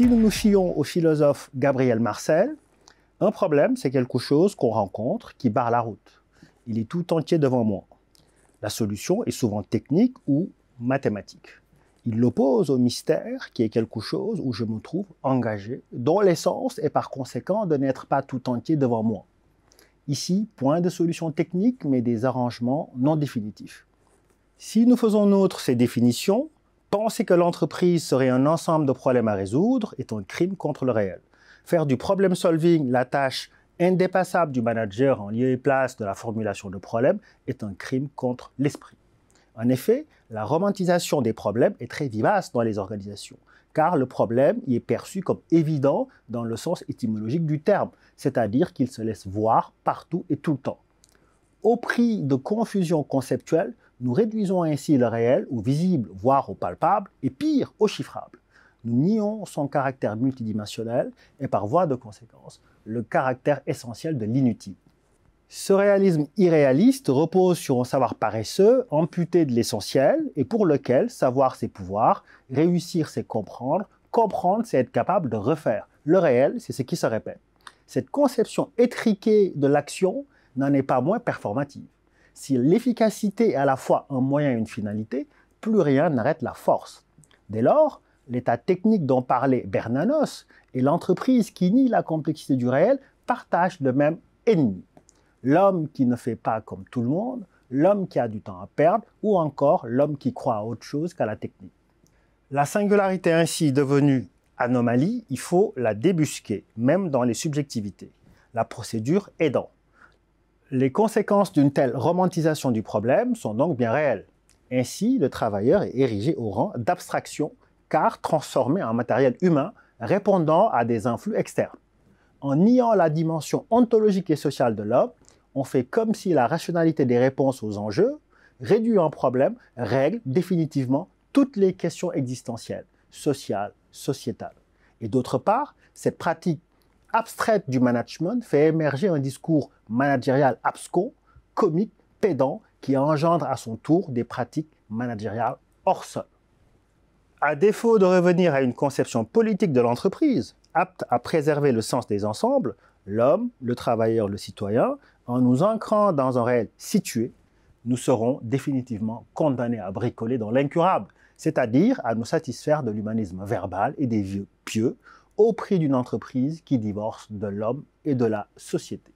si nous nous fions au philosophe Gabriel Marcel, un problème, c'est quelque chose qu'on rencontre qui barre la route. Il est tout entier devant moi. La solution est souvent technique ou mathématique. Il l'oppose au mystère, qui est quelque chose où je me trouve engagé, dont l'essence est par conséquent de n'être pas tout entier devant moi. Ici, point de solution technique, mais des arrangements non définitifs. Si nous faisons nôtre ces définitions, Penser que l'entreprise serait un ensemble de problèmes à résoudre est un crime contre le réel. Faire du problem solving la tâche indépassable du manager en lieu et place de la formulation de problèmes est un crime contre l'esprit. En effet, la romantisation des problèmes est très vivace dans les organisations, car le problème y est perçu comme évident dans le sens étymologique du terme, c'est-à-dire qu'il se laisse voir partout et tout le temps. Au prix de confusion conceptuelle, nous réduisons ainsi le réel au visible, voire au palpable, et pire, au chiffrable. Nous nions son caractère multidimensionnel et par voie de conséquence, le caractère essentiel de l'inutile. Ce réalisme irréaliste repose sur un savoir paresseux, amputé de l'essentiel, et pour lequel savoir c'est pouvoir, réussir c'est comprendre, comprendre c'est être capable de refaire. Le réel, c'est ce qui se répète. Cette conception étriquée de l'action n'en est pas moins performative. Si l'efficacité est à la fois un moyen et une finalité, plus rien n'arrête la force. Dès lors, l'état technique dont parlait Bernanos et l'entreprise qui nie la complexité du réel partagent le même ennemi. L'homme qui ne fait pas comme tout le monde, l'homme qui a du temps à perdre ou encore l'homme qui croit à autre chose qu'à la technique. La singularité ainsi devenue anomalie, il faut la débusquer, même dans les subjectivités. La procédure est aidant. Les conséquences d'une telle romantisation du problème sont donc bien réelles. Ainsi, le travailleur est érigé au rang d'abstraction, car transformé en matériel humain répondant à des influx externes. En niant la dimension ontologique et sociale de l'homme, on fait comme si la rationalité des réponses aux enjeux, réduit en problème, règle définitivement toutes les questions existentielles, sociales, sociétales. Et d'autre part, cette pratique abstraite du management fait émerger un discours managérial abscon, comique, pédant, qui engendre à son tour des pratiques managériales hors sol. À défaut de revenir à une conception politique de l'entreprise, apte à préserver le sens des ensembles, l'homme, le travailleur, le citoyen, en nous ancrant dans un réel situé, nous serons définitivement condamnés à bricoler dans l'incurable, c'est-à-dire à nous satisfaire de l'humanisme verbal et des vieux pieux au prix d'une entreprise qui divorce de l'homme et de la société.